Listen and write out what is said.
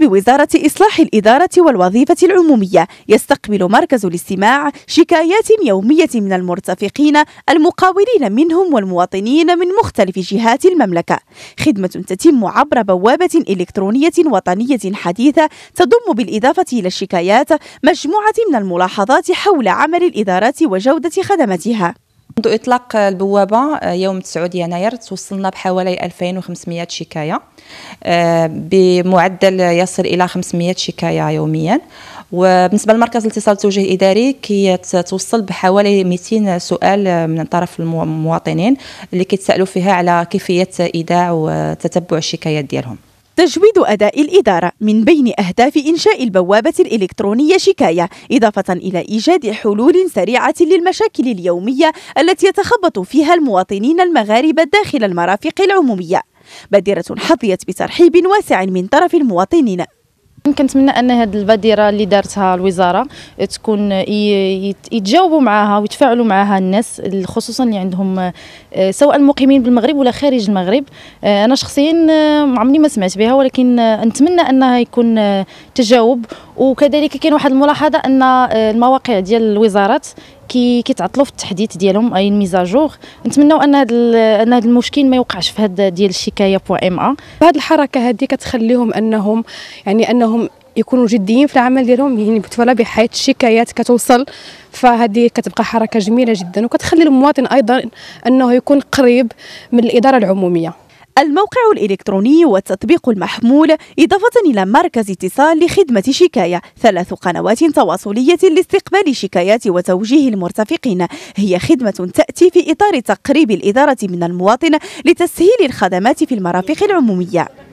بوزارة إصلاح الإدارة والوظيفة العمومية يستقبل مركز الاستماع شكايات يومية من المرتفقين المقاولين منهم والمواطنين من مختلف جهات المملكة خدمة تتم عبر بوابة إلكترونية وطنية حديثة تضم بالإضافة إلى الشكايات مجموعة من الملاحظات حول عمل الإدارات وجودة خدمتها منذ إطلاق البوابة آه، يوم 9 يناير توصلنا بحوالي 2500 شكاية آه، بمعدل يصل إلى 500 شكاية يوميا وبالنسبة لمركز الاتصال التوجيه الإداري كي توصل بحوالي 200 سؤال من طرف المواطنين اللي كيتسألوا فيها على كيفية إيداع وتتبع الشكايات ديالهم تجويد أداء الإدارة من بين أهداف إنشاء البوابة الإلكترونية شكاية إضافة إلى إيجاد حلول سريعة للمشاكل اليومية التي يتخبط فيها المواطنين المغاربة داخل المرافق العمومية بادرة حظيت بترحيب واسع من طرف المواطنين كنتمنى ان هذه البادره اللي دارتها الوزاره تكون يتجاوبوا معها ويتفاعلوا معها الناس خصوصا اللي عندهم آه، سواء المقيمين بالمغرب ولا خارج المغرب آه، انا شخصيا آه، عمري ما سمعت بها ولكن نتمنى انها يكون تجاوب وكذلك كاين واحد الملاحظه ان آه، المواقع ديال الوزارات كي كيتعطلوا في التحديث ديالهم اي ميزاجور نتمنوا ان هذا ان هذا المشكل ما يوقعش في هذا ديال الشكايه بو ام ا هذه الحركه هذه كتخليهم انهم يعني انهم يكونوا جديين في العمل ديالهم يعني بالنسبه بحيث الشكايات كتوصل فهذه كتبقى حركه جميله جدا وكتخلي المواطن ايضا انه يكون قريب من الاداره العموميه الموقع الإلكتروني والتطبيق المحمول إضافة إلى مركز اتصال لخدمة شكاية ثلاث قنوات تواصلية لاستقبال شكايات وتوجيه المرتفقين هي خدمة تأتي في إطار تقريب الإدارة من المواطن لتسهيل الخدمات في المرافق العمومية